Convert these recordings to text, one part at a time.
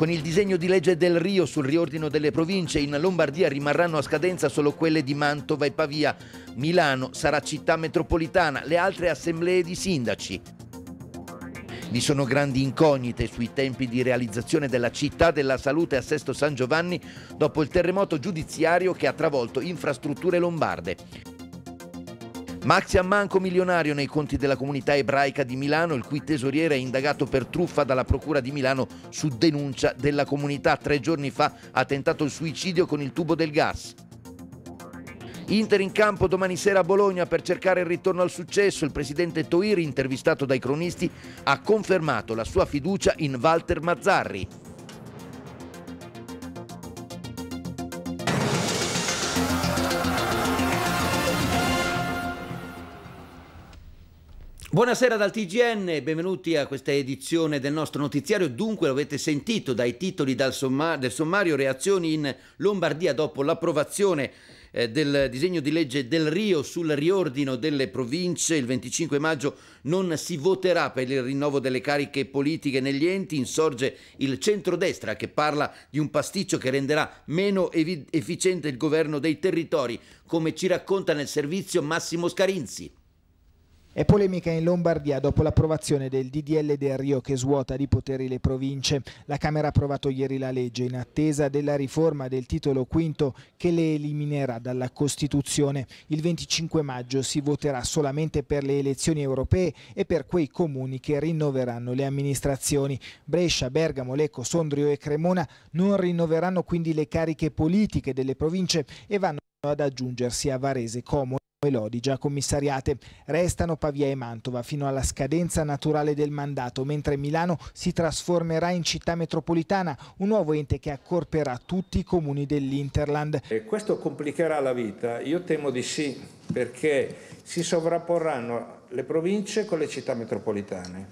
Con il disegno di legge del Rio sul riordino delle province in Lombardia rimarranno a scadenza solo quelle di Mantova e Pavia. Milano sarà città metropolitana, le altre assemblee di sindaci. Vi sono grandi incognite sui tempi di realizzazione della città della salute a Sesto San Giovanni dopo il terremoto giudiziario che ha travolto infrastrutture lombarde. Maxi Ammanco milionario nei conti della comunità ebraica di Milano, il cui tesoriere è indagato per truffa dalla Procura di Milano su denuncia della comunità. Tre giorni fa ha tentato il suicidio con il tubo del gas. Inter in campo domani sera a Bologna per cercare il ritorno al successo. Il presidente Toiri, intervistato dai cronisti, ha confermato la sua fiducia in Walter Mazzarri. Buonasera dal TGN, benvenuti a questa edizione del nostro notiziario. Dunque, l'avete sentito dai titoli dal somma del sommario reazioni in Lombardia dopo l'approvazione eh, del disegno di legge del Rio sul riordino delle province. Il 25 maggio non si voterà per il rinnovo delle cariche politiche negli enti. Insorge il centrodestra che parla di un pasticcio che renderà meno efficiente il governo dei territori, come ci racconta nel servizio Massimo Scarinzi. È polemica in Lombardia dopo l'approvazione del DDL del Rio che svuota di poteri le province. La Camera ha approvato ieri la legge in attesa della riforma del titolo V che le eliminerà dalla Costituzione. Il 25 maggio si voterà solamente per le elezioni europee e per quei comuni che rinnoveranno le amministrazioni. Brescia, Bergamo, Lecco, Sondrio e Cremona non rinnoveranno quindi le cariche politiche delle province e vanno ad aggiungersi a Varese, Como e Lodi già commissariate. Restano Pavia e Mantova fino alla scadenza naturale del mandato, mentre Milano si trasformerà in città metropolitana, un nuovo ente che accorperà tutti i comuni dell'Interland. Questo complicherà la vita? Io temo di sì, perché si sovrapporranno le province con le città metropolitane.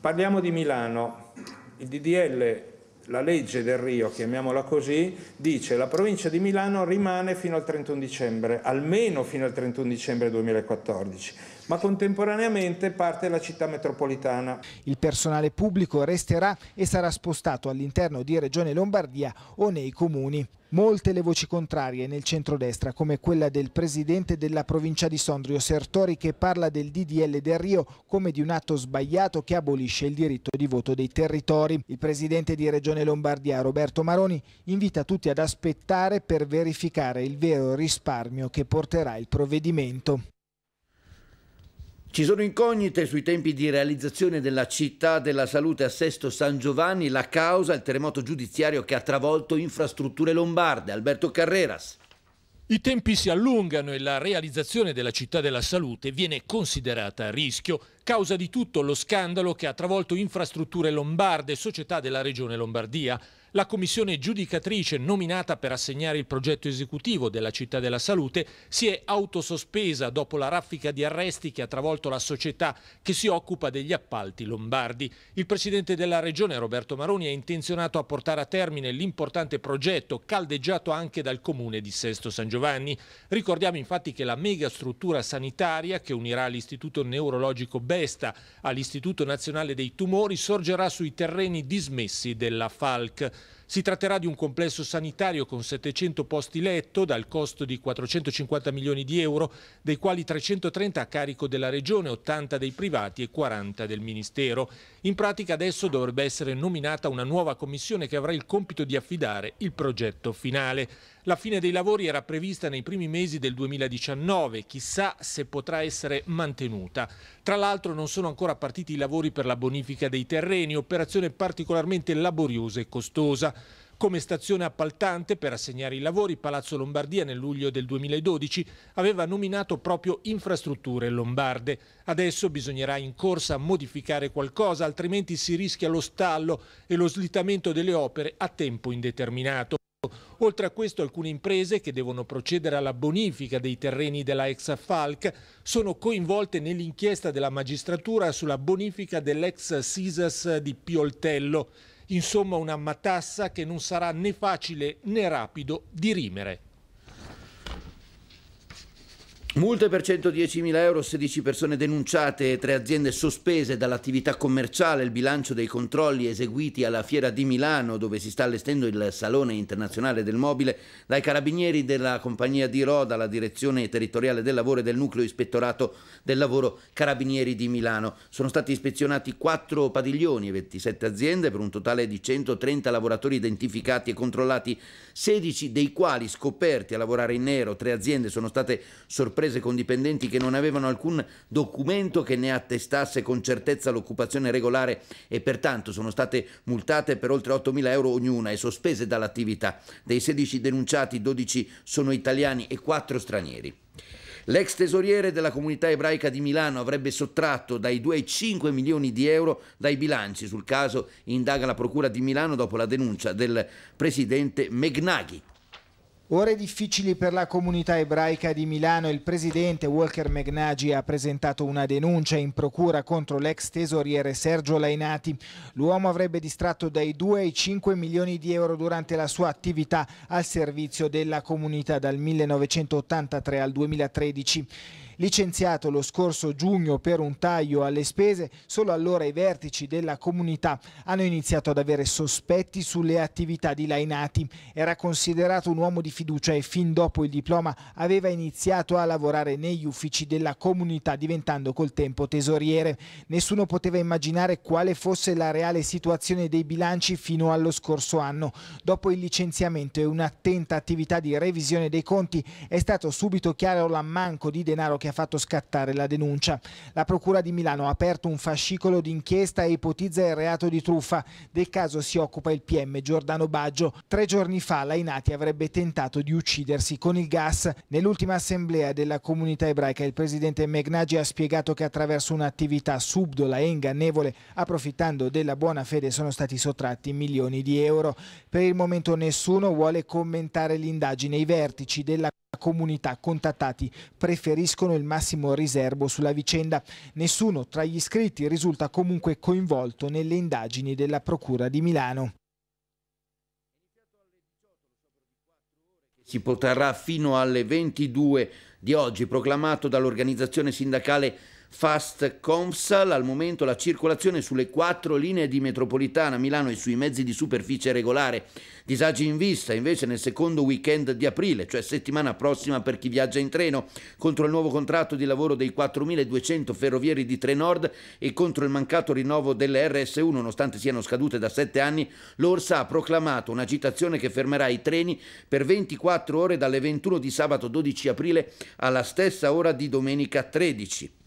Parliamo di Milano. Il DDL la legge del Rio, chiamiamola così, dice che la provincia di Milano rimane fino al 31 dicembre, almeno fino al 31 dicembre 2014 ma contemporaneamente parte la città metropolitana. Il personale pubblico resterà e sarà spostato all'interno di Regione Lombardia o nei comuni. Molte le voci contrarie nel centrodestra, come quella del presidente della provincia di Sondrio Sertori che parla del DDL del Rio come di un atto sbagliato che abolisce il diritto di voto dei territori. Il presidente di Regione Lombardia, Roberto Maroni, invita tutti ad aspettare per verificare il vero risparmio che porterà il provvedimento. Ci sono incognite sui tempi di realizzazione della città della salute a Sesto San Giovanni, la causa il terremoto giudiziario che ha travolto infrastrutture lombarde. Alberto Carreras. I tempi si allungano e la realizzazione della città della salute viene considerata a rischio causa di tutto lo scandalo che ha travolto infrastrutture lombarde società della regione Lombardia. La commissione giudicatrice nominata per assegnare il progetto esecutivo della città della salute si è autosospesa dopo la raffica di arresti che ha travolto la società che si occupa degli appalti lombardi. Il presidente della regione Roberto Maroni è intenzionato a portare a termine l'importante progetto caldeggiato anche dal comune di Sesto San Giovanni. Ricordiamo infatti che la mega struttura sanitaria che unirà l'istituto neurologico Besta all'Istituto Nazionale dei Tumori sorgerà sui terreni dismessi della FALC. Si tratterà di un complesso sanitario con 700 posti letto dal costo di 450 milioni di euro, dei quali 330 a carico della Regione, 80 dei privati e 40 del Ministero. In pratica adesso dovrebbe essere nominata una nuova commissione che avrà il compito di affidare il progetto finale. La fine dei lavori era prevista nei primi mesi del 2019, chissà se potrà essere mantenuta. Tra l'altro non sono ancora partiti i lavori per la bonifica dei terreni, operazione particolarmente laboriosa e costosa. Come stazione appaltante per assegnare i lavori, Palazzo Lombardia nel luglio del 2012 aveva nominato proprio Infrastrutture Lombarde. Adesso bisognerà in corsa modificare qualcosa, altrimenti si rischia lo stallo e lo slittamento delle opere a tempo indeterminato. Oltre a questo alcune imprese che devono procedere alla bonifica dei terreni della ex Falc sono coinvolte nell'inchiesta della magistratura sulla bonifica dell'ex Sisas di Pioltello. Insomma una matassa che non sarà né facile né rapido dirimere. Multe per 110.000 euro, 16 persone denunciate, 3 aziende sospese dall'attività commerciale, il bilancio dei controlli eseguiti alla Fiera di Milano dove si sta allestendo il Salone Internazionale del Mobile dai carabinieri della compagnia di Roda, la direzione territoriale del lavoro e del nucleo ispettorato del lavoro Carabinieri di Milano. Sono stati ispezionati 4 padiglioni e 27 aziende per un totale di 130 lavoratori identificati e controllati, 16 dei quali scoperti a lavorare in nero, 3 aziende sono state sorprese intraprese con dipendenti che non avevano alcun documento che ne attestasse con certezza l'occupazione regolare e pertanto sono state multate per oltre 8.000 euro ognuna e sospese dall'attività. Dei 16 denunciati 12 sono italiani e 4 stranieri. L'ex tesoriere della comunità ebraica di Milano avrebbe sottratto dai 2 ai 5 milioni di euro dai bilanci. Sul caso indaga la Procura di Milano dopo la denuncia del presidente Megnaghi. Ore difficili per la comunità ebraica di Milano, il presidente Walker Magnagi ha presentato una denuncia in procura contro l'ex tesoriere Sergio Lainati. L'uomo avrebbe distratto dai 2 ai 5 milioni di euro durante la sua attività al servizio della comunità dal 1983 al 2013. Licenziato lo scorso giugno per un taglio alle spese, solo allora i vertici della comunità hanno iniziato ad avere sospetti sulle attività di Lainati. Era considerato un uomo di fiducia e fin dopo il diploma aveva iniziato a lavorare negli uffici della comunità diventando col tempo tesoriere. Nessuno poteva immaginare quale fosse la reale situazione dei bilanci fino allo scorso anno. Dopo il licenziamento e un'attenta attività di revisione dei conti è stato subito chiaro l'ammanco di denaro che ha fatto scattare la denuncia. La Procura di Milano ha aperto un fascicolo d'inchiesta e ipotizza il reato di truffa. Del caso si occupa il PM Giordano Baggio. Tre giorni fa l'Ainati avrebbe tentato di uccidersi con il gas. Nell'ultima assemblea della comunità ebraica il presidente Megnagi ha spiegato che attraverso un'attività subdola e ingannevole, approfittando della buona fede, sono stati sottratti milioni di euro. Per il momento nessuno vuole commentare l'indagine. I vertici della comunità contattati preferiscono il massimo riservo sulla vicenda. Nessuno tra gli iscritti risulta comunque coinvolto nelle indagini della Procura di Milano. Si potrà fino alle 22 di oggi, proclamato dall'organizzazione sindacale Fast Comsal, al momento la circolazione sulle quattro linee di metropolitana Milano e sui mezzi di superficie regolare. Disagi in vista invece nel secondo weekend di aprile, cioè settimana prossima per chi viaggia in treno, contro il nuovo contratto di lavoro dei 4.200 ferrovieri di Trenord e contro il mancato rinnovo delle RS1 nonostante siano scadute da sette anni, l'Orsa ha proclamato un'agitazione che fermerà i treni per 24 ore dalle 21 di sabato 12 aprile alla stessa ora di domenica 13.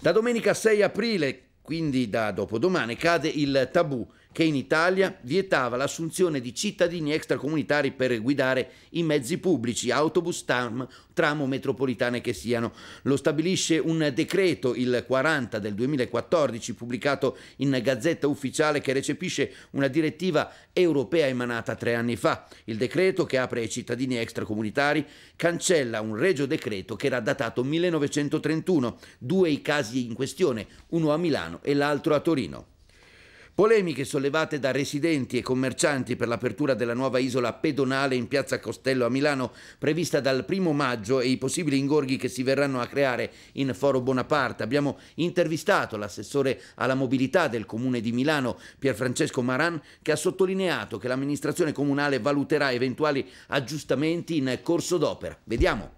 Da domenica 6 aprile, quindi da dopodomani, cade il tabù che in Italia vietava l'assunzione di cittadini extracomunitari per guidare i mezzi pubblici, autobus, tram, tram o metropolitane che siano. Lo stabilisce un decreto, il 40 del 2014, pubblicato in Gazzetta Ufficiale, che recepisce una direttiva europea emanata tre anni fa. Il decreto, che apre ai cittadini extracomunitari, cancella un regio decreto che era datato 1931, due i casi in questione, uno a Milano e l'altro a Torino. Polemiche sollevate da residenti e commercianti per l'apertura della nuova isola pedonale in piazza Costello a Milano, prevista dal primo maggio, e i possibili ingorghi che si verranno a creare in Foro Bonaparte. Abbiamo intervistato l'assessore alla mobilità del comune di Milano, Pierfrancesco Maran, che ha sottolineato che l'amministrazione comunale valuterà eventuali aggiustamenti in corso d'opera. Vediamo.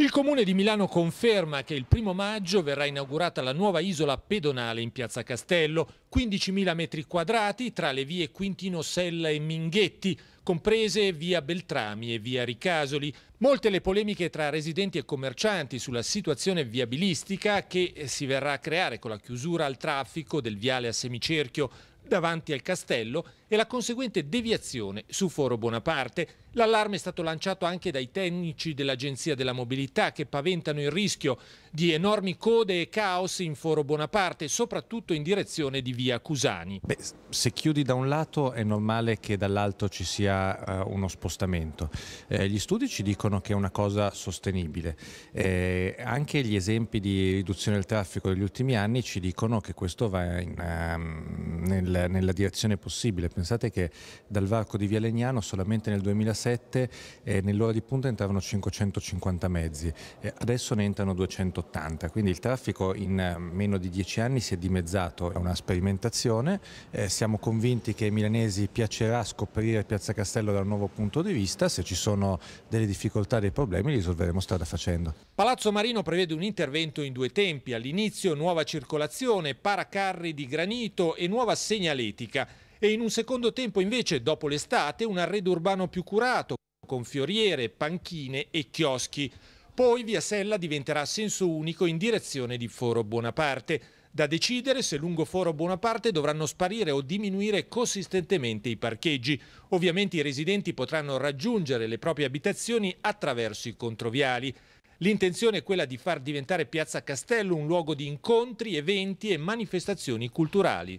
Il comune di Milano conferma che il primo maggio verrà inaugurata la nuova isola pedonale in piazza Castello, 15.000 metri quadrati tra le vie Quintino Sella e Minghetti, comprese via Beltrami e via Ricasoli. Molte le polemiche tra residenti e commercianti sulla situazione viabilistica che eh, si verrà a creare con la chiusura al traffico del viale a semicerchio davanti al castello e la conseguente deviazione su Foro Bonaparte. L'allarme è stato lanciato anche dai tecnici dell'Agenzia della Mobilità che paventano il rischio di enormi code e caos in Foro Bonaparte, soprattutto in direzione di via Cusani. Beh, se chiudi da un lato è normale che dall'alto ci sia uh, uno spostamento. Eh, gli studi ci dicono che è una cosa sostenibile. Eh, anche gli esempi di riduzione del traffico degli ultimi anni ci dicono che questo va in, uh, nel, nella direzione possibile Pensate che dal varco di Via Legnano solamente nel 2007 eh, nell'ora di punta entravano 550 mezzi, eh, adesso ne entrano 280, quindi il traffico in eh, meno di 10 anni si è dimezzato, è una sperimentazione, eh, siamo convinti che ai milanesi piacerà scoprire Piazza Castello da un nuovo punto di vista, se ci sono delle difficoltà, dei problemi li risolveremo strada facendo. Palazzo Marino prevede un intervento in due tempi, all'inizio nuova circolazione, paracarri di granito e nuova segnaletica. E in un secondo tempo invece, dopo l'estate, un arredo urbano più curato, con fioriere, panchine e chioschi. Poi via Sella diventerà senso unico in direzione di Foro Buonaparte. Da decidere se lungo Foro Buonaparte dovranno sparire o diminuire consistentemente i parcheggi. Ovviamente i residenti potranno raggiungere le proprie abitazioni attraverso i controviali. L'intenzione è quella di far diventare Piazza Castello un luogo di incontri, eventi e manifestazioni culturali.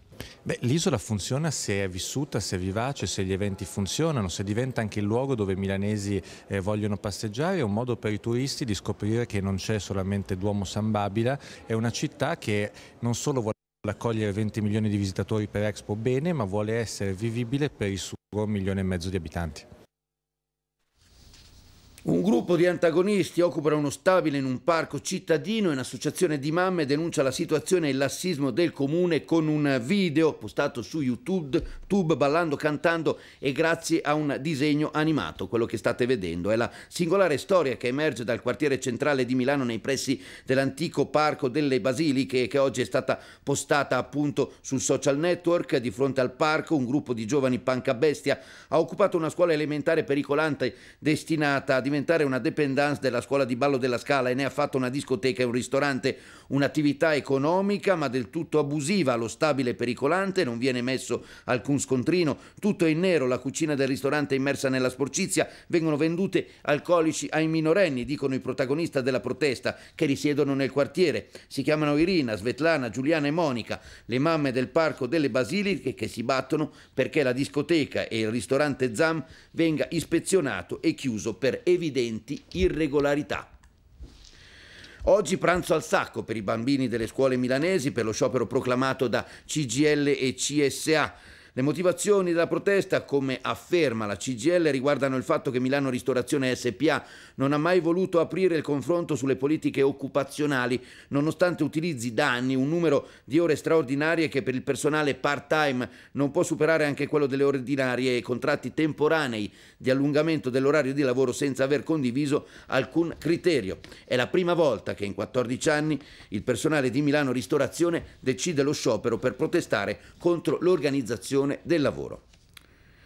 l'isola funziona se è vissuta, se è vivace, se gli eventi funzionano, se diventa anche il luogo dove i milanesi eh, vogliono passeggiare, è un modo per i turisti di scoprire che non c'è solamente Duomo San Babila, è una città che non solo vuole accogliere 20 milioni di visitatori per Expo bene, ma vuole essere vivibile per il suo milione e mezzo di abitanti. Un gruppo di antagonisti occupa uno stabile in un parco cittadino e un'associazione di mamme denuncia la situazione e il lassismo del comune con un video postato su YouTube tube, ballando, cantando e grazie a un disegno animato. Quello che state vedendo è la singolare storia che emerge dal quartiere centrale di Milano nei pressi dell'antico parco delle Basiliche che oggi è stata postata appunto sul social network. Di fronte al parco un gruppo di giovani pancabestia ha occupato una scuola elementare pericolante destinata a diventare alimentare una dependance della scuola di ballo della Scala e ne ha fatto una discoteca e un ristorante, un'attività economica ma del tutto abusiva, lo stabile pericolante, non viene messo alcun scontrino, tutto è in nero, la cucina del ristorante è immersa nella sporcizia, vengono vendute alcolici ai minorenni, dicono i protagonisti della protesta, che risiedono nel quartiere. Si chiamano Irina, Svetlana, Giuliana e Monica, le mamme del parco delle Basiliche che si battono perché la discoteca e il ristorante Zam venga ispezionato e chiuso per evitare evidenti irregolarità. Oggi pranzo al sacco per i bambini delle scuole milanesi per lo sciopero proclamato da CGL e CSA le motivazioni della protesta, come afferma la CGL, riguardano il fatto che Milano Ristorazione SPA non ha mai voluto aprire il confronto sulle politiche occupazionali, nonostante utilizzi da anni un numero di ore straordinarie che per il personale part-time non può superare anche quello delle ordinarie e contratti temporanei di allungamento dell'orario di lavoro senza aver condiviso alcun criterio. È la prima volta che in 14 anni il personale di Milano Ristorazione decide lo sciopero per protestare contro l'organizzazione protezione del lavoro.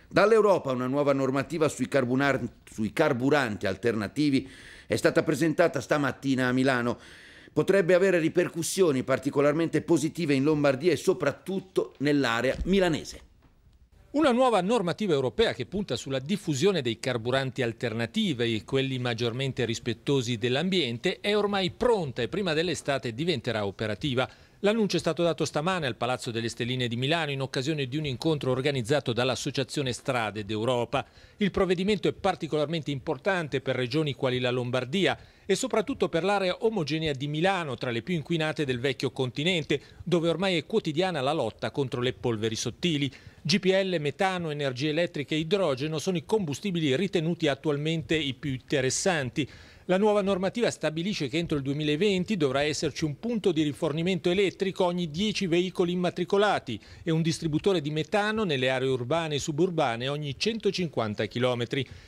Dall'Europa una nuova normativa sui, sui, carburanti alternativi è stata presentata stamattina a Milano. Potrebbe avere ripercussioni particolarmente positive in Lombardia e soprattutto nell'area milanese. Una nuova normativa europea che punta sulla diffusione dei carburanti alternativi, quelli maggiormente rispettosi dell'ambiente, è ormai pronta e prima dell'estate diventerà operativa. L'annuncio è stato dato stamane al Palazzo delle Stelline di Milano in occasione di un incontro organizzato dall'Associazione Strade d'Europa. Il provvedimento è particolarmente importante per regioni quali la Lombardia e soprattutto per l'area omogenea di Milano, tra le più inquinate del vecchio continente, dove ormai è quotidiana la lotta contro le polveri sottili. GPL, metano, energie elettriche e idrogeno sono i combustibili ritenuti attualmente i più interessanti. La nuova normativa stabilisce che entro il 2020 dovrà esserci un punto di rifornimento elettrico ogni 10 veicoli immatricolati e un distributore di metano nelle aree urbane e suburbane ogni 150 km.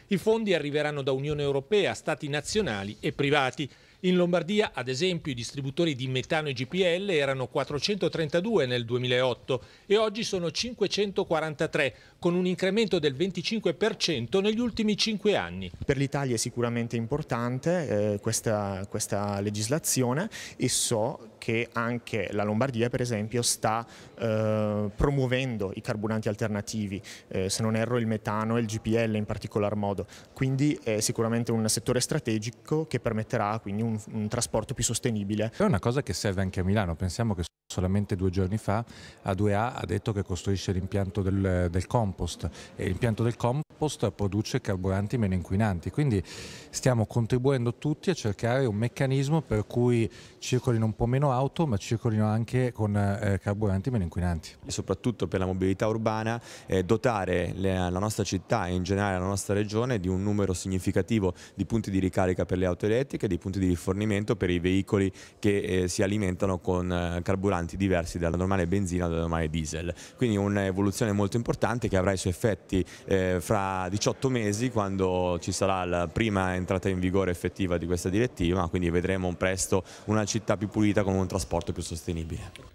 I fondi arriveranno da Unione Europea, Stati nazionali e privati. In Lombardia, ad esempio, i distributori di metano e GPL erano 432 nel 2008 e oggi sono 543, con un incremento del 25% negli ultimi 5 anni. Per l'Italia è sicuramente importante eh, questa, questa legislazione e so che anche la Lombardia per esempio sta eh, promuovendo i carburanti alternativi, eh, se non erro il metano e il GPL in particolar modo, quindi è sicuramente un settore strategico che permetterà quindi un un, trasporto più sostenibile. È una cosa che serve anche a Milano, pensiamo che solamente due giorni fa A2A ha detto che costruisce l'impianto del, del compost e l'impianto del compost produce carburanti meno inquinanti, quindi stiamo contribuendo tutti a cercare un meccanismo per cui circolino un po' meno auto ma circolino anche con eh, carburanti meno inquinanti. E soprattutto per la mobilità urbana eh, dotare le, la nostra città e in generale la nostra regione di un numero significativo di punti di ricarica per le auto elettriche, di punti di rifornimento per i veicoli che eh, si alimentano con eh, carburanti carburanti diversi dalla normale benzina e dalla normale diesel. Quindi un'evoluzione molto importante che avrà i suoi effetti eh, fra 18 mesi quando ci sarà la prima entrata in vigore effettiva di questa direttiva, quindi vedremo presto una città più pulita con un trasporto più sostenibile.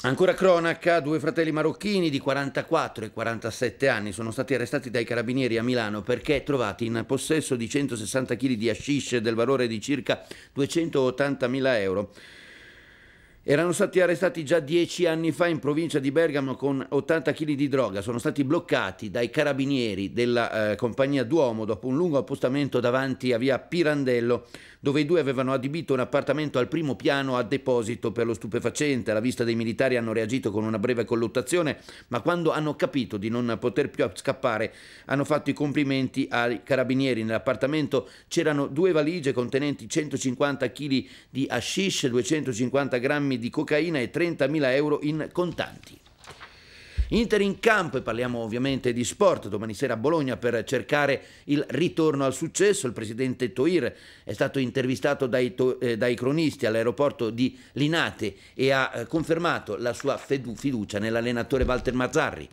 Ancora cronaca, due fratelli marocchini di 44 e 47 anni sono stati arrestati dai carabinieri a Milano perché trovati in possesso di 160 kg di hashish del valore di circa 280.000 euro. Erano stati arrestati già dieci anni fa in provincia di Bergamo con 80 kg di droga. Sono stati bloccati dai carabinieri della eh, compagnia Duomo dopo un lungo appostamento davanti a via Pirandello dove i due avevano adibito un appartamento al primo piano a deposito per lo stupefacente. Alla vista dei militari hanno reagito con una breve colluttazione, ma quando hanno capito di non poter più scappare, hanno fatto i complimenti ai carabinieri. Nell'appartamento c'erano due valigie contenenti 150 kg di hashish, 250 grammi di cocaina e 30.000 euro in contanti. Inter in campo e parliamo ovviamente di sport domani sera a Bologna per cercare il ritorno al successo. Il presidente Toir è stato intervistato dai, to eh, dai cronisti all'aeroporto di Linate e ha eh, confermato la sua fiducia nell'allenatore Walter Mazzarri.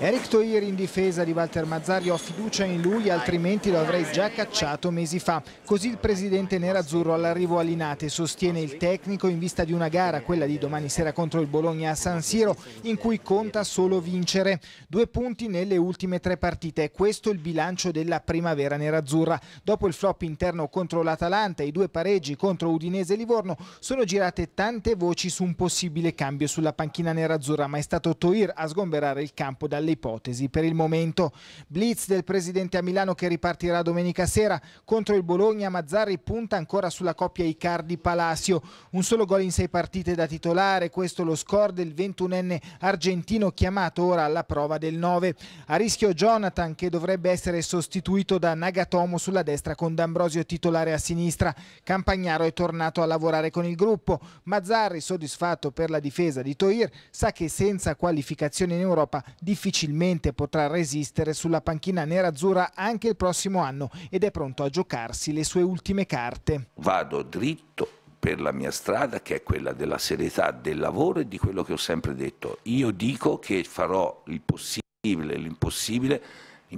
Eric Toir in difesa di Walter Mazzari ho fiducia in lui altrimenti lo avrei già cacciato mesi fa. Così il presidente nerazzurro all'arrivo all'Inate sostiene il tecnico in vista di una gara, quella di domani sera contro il Bologna a San Siro, in cui conta solo vincere. Due punti nelle ultime tre partite, questo il bilancio della primavera nerazzurra. Dopo il flop interno contro l'Atalanta e i due pareggi contro Udinese e Livorno sono girate tante voci su un possibile cambio sulla panchina nerazzurra, ma è stato Toir a sgomberare il campo dal dalle ipotesi per il momento. Blitz del presidente a Milano che ripartirà domenica sera contro il Bologna. Mazzarri punta ancora sulla coppia Icardi-Palacio. Un solo gol in sei partite da titolare. Questo lo score del 21enne argentino chiamato ora alla prova del 9. A rischio Jonathan che dovrebbe essere sostituito da Nagatomo sulla destra con D'Ambrosio titolare a sinistra. Campagnaro è tornato a lavorare con il gruppo. Mazzarri soddisfatto per la difesa di Toir sa che senza qualificazione in Europa difficilmente difficilmente potrà resistere sulla panchina nerazzurra anche il prossimo anno ed è pronto a giocarsi le sue ultime carte. Vado dritto per la mia strada che è quella della serietà del lavoro e di quello che ho sempre detto. Io dico che farò il possibile, l'impossibile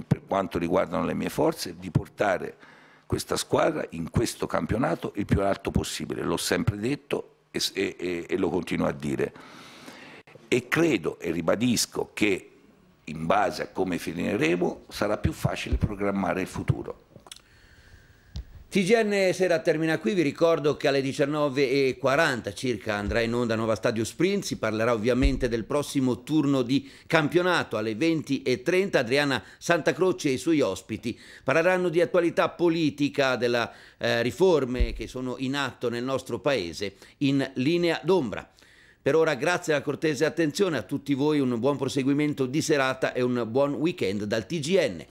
per quanto riguardano le mie forze di portare questa squadra in questo campionato il più alto possibile. L'ho sempre detto e, e, e lo continuo a dire. E credo e ribadisco che in base a come finiremo, sarà più facile programmare il futuro. TGN Sera termina qui, vi ricordo che alle 19.40 circa andrà in onda Nuova Stadio Sprint, si parlerà ovviamente del prossimo turno di campionato, alle 20.30 Adriana Santacroce e i suoi ospiti parleranno di attualità politica, delle eh, riforme che sono in atto nel nostro paese in linea d'ombra. Per ora grazie alla cortese attenzione, a tutti voi un buon proseguimento di serata e un buon weekend dal TGN.